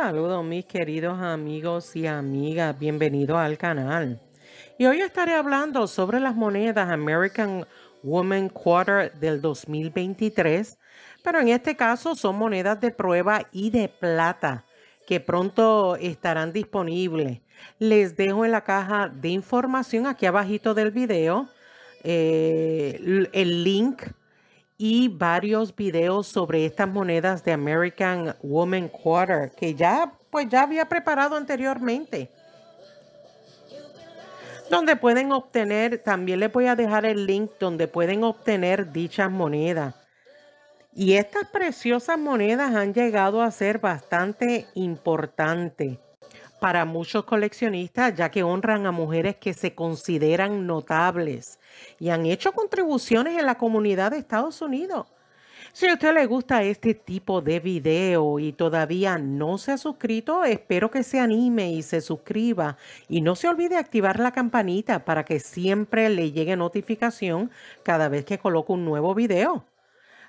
Saludos mis queridos amigos y amigas, bienvenidos al canal. Y hoy estaré hablando sobre las monedas American Woman Quarter del 2023, pero en este caso son monedas de prueba y de plata que pronto estarán disponibles. Les dejo en la caja de información aquí abajito del video eh, el link y varios videos sobre estas monedas de American Woman Quarter que ya pues ya había preparado anteriormente donde pueden obtener, también les voy a dejar el link donde pueden obtener dichas monedas. Y estas preciosas monedas han llegado a ser bastante importantes para muchos coleccionistas, ya que honran a mujeres que se consideran notables y han hecho contribuciones en la comunidad de Estados Unidos. Si a usted le gusta este tipo de video y todavía no se ha suscrito, espero que se anime y se suscriba. Y no se olvide activar la campanita para que siempre le llegue notificación cada vez que coloco un nuevo video.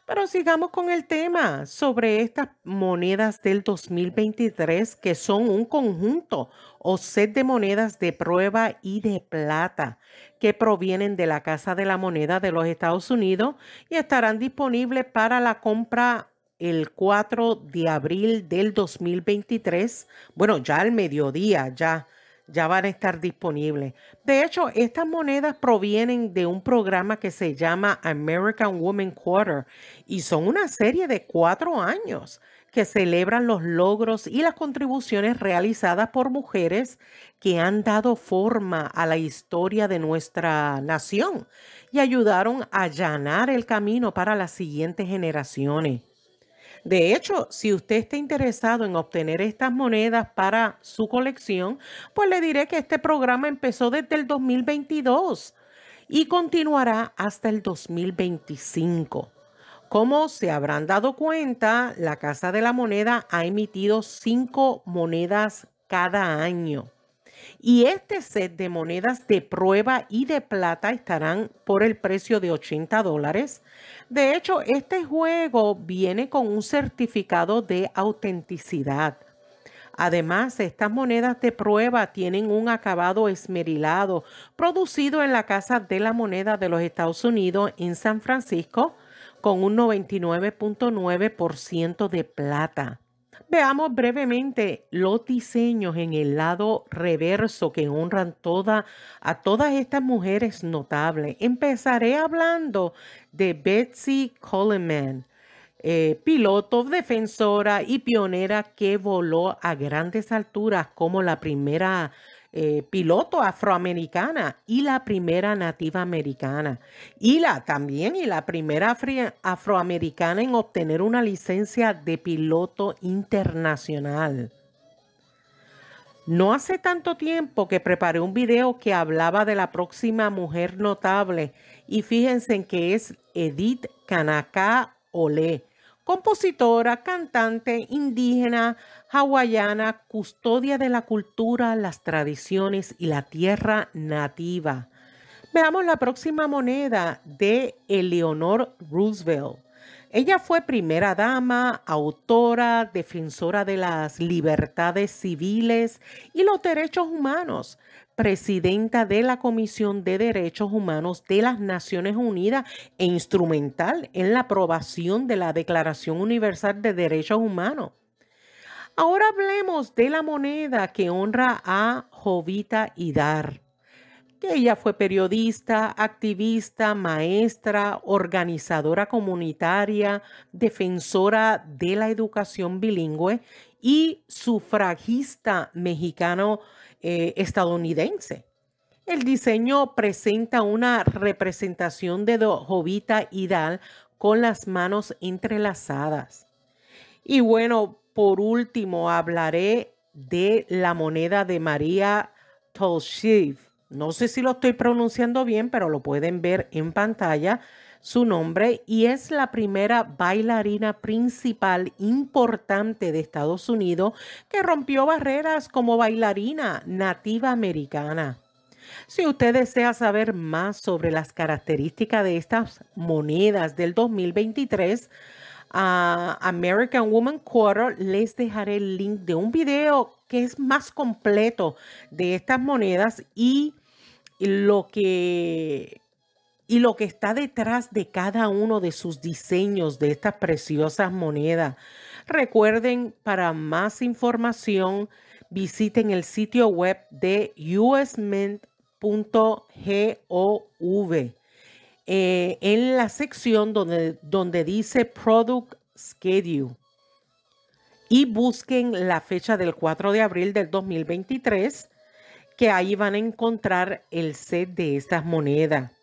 Pero sigamos con el tema sobre estas monedas del 2023 que son un conjunto o set de monedas de prueba y de plata que provienen de la Casa de la Moneda de los Estados Unidos y estarán disponibles para la compra el 4 de abril del 2023. Bueno, ya al mediodía, ya ya van a estar disponibles. De hecho, estas monedas provienen de un programa que se llama American Women Quarter y son una serie de cuatro años que celebran los logros y las contribuciones realizadas por mujeres que han dado forma a la historia de nuestra nación y ayudaron a allanar el camino para las siguientes generaciones. De hecho, si usted está interesado en obtener estas monedas para su colección, pues le diré que este programa empezó desde el 2022 y continuará hasta el 2025. Como se habrán dado cuenta, la Casa de la Moneda ha emitido cinco monedas cada año. Y este set de monedas de prueba y de plata estarán por el precio de 80 dólares. De hecho, este juego viene con un certificado de autenticidad. Además, estas monedas de prueba tienen un acabado esmerilado producido en la Casa de la Moneda de los Estados Unidos en San Francisco con un 99.9% de plata. Veamos brevemente los diseños en el lado reverso que honran toda, a todas estas mujeres notables. Empezaré hablando de Betsy Coleman, eh, piloto, defensora y pionera que voló a grandes alturas como la primera eh, piloto afroamericana y la primera nativa americana. Y la también y la primera afroamericana en obtener una licencia de piloto internacional. No hace tanto tiempo que preparé un video que hablaba de la próxima mujer notable y fíjense en que es Edith Kanaka Olé compositora, cantante indígena, hawaiana, custodia de la cultura, las tradiciones y la tierra nativa. Veamos la próxima moneda de Eleanor Roosevelt. Ella fue primera dama, autora, defensora de las libertades civiles y los derechos humanos, presidenta de la Comisión de Derechos Humanos de las Naciones Unidas e instrumental en la aprobación de la Declaración Universal de Derechos Humanos. Ahora hablemos de la moneda que honra a Jovita Hidar que ella fue periodista, activista, maestra, organizadora comunitaria, defensora de la educación bilingüe y sufragista mexicano-estadounidense. Eh, El diseño presenta una representación de Jovita Hidal con las manos entrelazadas. Y bueno, por último hablaré de la moneda de María Tolshiv no sé si lo estoy pronunciando bien, pero lo pueden ver en pantalla su nombre y es la primera bailarina principal importante de Estados Unidos que rompió barreras como bailarina nativa americana. Si usted desea saber más sobre las características de estas monedas del 2023, a American Woman Quarter, les dejaré el link de un video que es más completo de estas monedas y lo que y lo que está detrás de cada uno de sus diseños de estas preciosas monedas. Recuerden, para más información, visiten el sitio web de usmint.gov eh, en la sección donde, donde dice Product Schedule y busquen la fecha del 4 de abril del 2023 que ahí van a encontrar el set de estas monedas.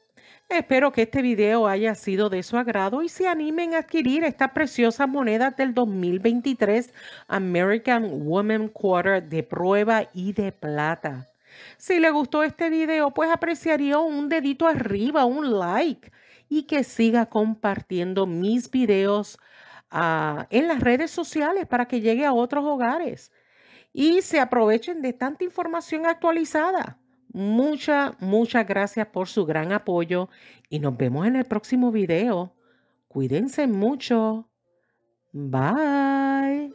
Espero que este video haya sido de su agrado y se animen a adquirir estas preciosas monedas del 2023 American Woman Quarter de prueba y de plata. Si le gustó este video, pues apreciaría un dedito arriba, un like y que siga compartiendo mis videos ah, en las redes sociales para que llegue a otros hogares y se aprovechen de tanta información actualizada. Muchas, muchas gracias por su gran apoyo y nos vemos en el próximo video. Cuídense mucho. Bye.